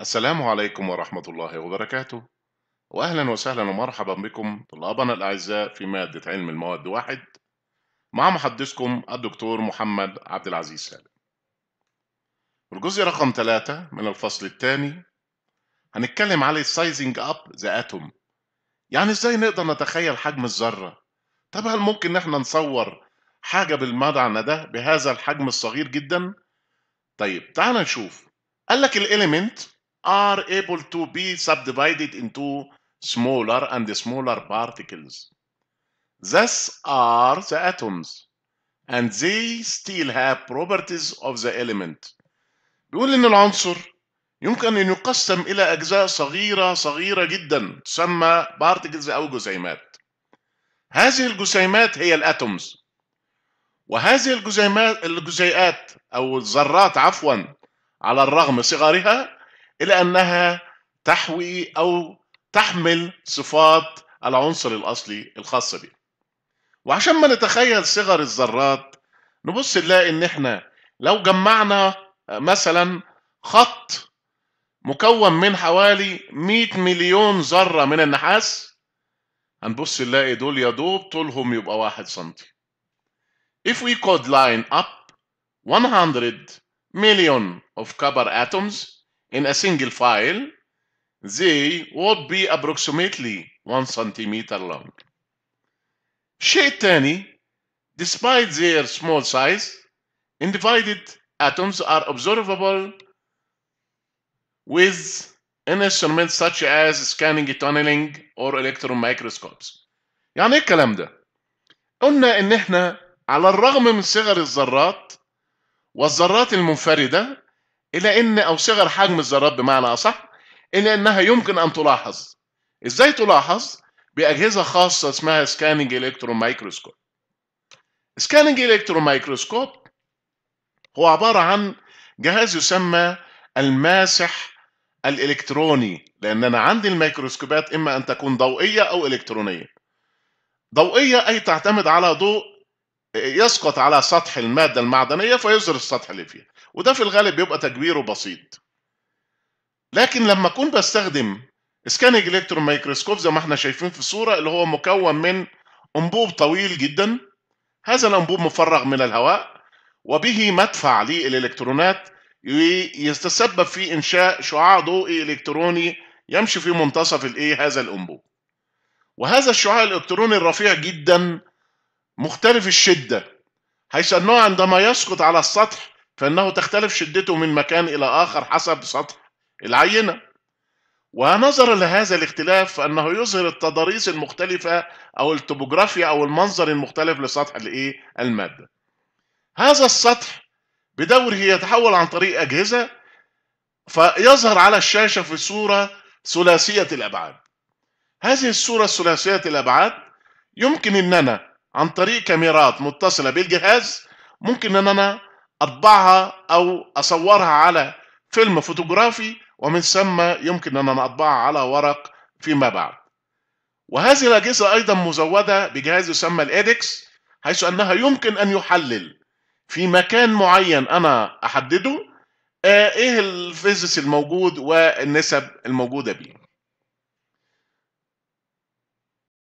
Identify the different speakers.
Speaker 1: السلام عليكم ورحمة الله وبركاته وأهلا وسهلا ومرحبا بكم طلابنا الأعزاء في مادة علم المواد واحد مع محدثكم الدكتور محمد عبد العزيز سالم الجزء رقم ثلاثة من الفصل الثاني هنتكلم على سايزنج اب ذا اتوم يعني ازاي نقدر نتخيل حجم الذرة طب هل ممكن ان احنا نصور حاجة بالمدعنة ده بهذا الحجم الصغير جدا طيب تعال نشوف قال لك الاليمنت are able to be subdivided into smaller and smaller particles. Thus are the atoms and they still have properties of the element. بيقول إن العنصر يمكن أن يقسم إلى أجزاء صغيرة صغيرة جدا تسمى particles أو جسيمات. هذه الجسيمات هي الأتومز. وهذه الجزيئات الجزيئات أو الذرات عفوا على الرغم صغرها إلى أنها تحوي أو تحمل صفات العنصر الأصلي الخاصة به وعشان ما نتخيل صغر الذرات نبص نلاقي إن إحنا لو جمعنا مثلا خط مكون من حوالي 100 مليون ذرة من النحاس هنبص نلاقي دول يا دوب طولهم يبقى 1 سنتي If we could line up 100 million of copper atoms in a single file, they would be approximately 1 centimeter long. شيء الثاني despite their small size, undivided atoms are observable with instruments such as scanning, tunneling, or electron microscopes. يعني ايه الكلام ده؟ قلنا ان احنا على الرغم من صغر الذرات والذرات المنفردة إلى أن أو صغر حجم الذرات بمعنى أصح إلى أنها يمكن أن تلاحظ إزاي تلاحظ؟ بأجهزة خاصة اسمها سكاننج إلكترون مايكروسكوب سكاننج إلكترون مايكروسكوب هو عبارة عن جهاز يسمى الماسح الإلكتروني لأن أنا عندي الميكروسكوبات إما أن تكون ضوئية أو إلكترونية ضوئية أي تعتمد على ضوء يسقط على سطح المادة المعدنية فيظهر السطح اللي فيها وده في الغالب بيبقى تكبيره بسيط لكن لما اكون بستخدم سكانج الكترون مايكروسكوب زي ما احنا شايفين في الصوره اللي هو مكون من انبوب طويل جدا هذا الانبوب مفرغ من الهواء وبه مدفع للالكترونات يتسبب في انشاء شعاع ضوئي الكتروني يمشي في منتصف الايه هذا الانبوب وهذا الشعاع الالكتروني الرفيع جدا مختلف الشده حيث انه عندما يسقط على السطح فإنه تختلف شدته من مكان إلى آخر حسب سطح العينة ونظرا لهذا الاختلاف فإنه يظهر التضاريس المختلفة أو التوبوغرافيا أو المنظر المختلف لسطح الإيه المادة هذا السطح بدوره يتحول عن طريق أجهزة فيظهر على الشاشة في صورة ثلاثية الأبعاد هذه الصورة الثلاثية الأبعاد يمكن اننا عن طريق كاميرات متصلة بالجهاز ممكن اننا اطبعها او اصورها على فيلم فوتوغرافي ومن ثم يمكن انا اطبعها على ورق فيما بعد وهذه الاجهزه ايضا مزوده بجهاز يسمى الادكس حيث انها يمكن ان يحلل في مكان معين انا احدده آه، ايه الفيزيس الموجود والنسب الموجوده بيه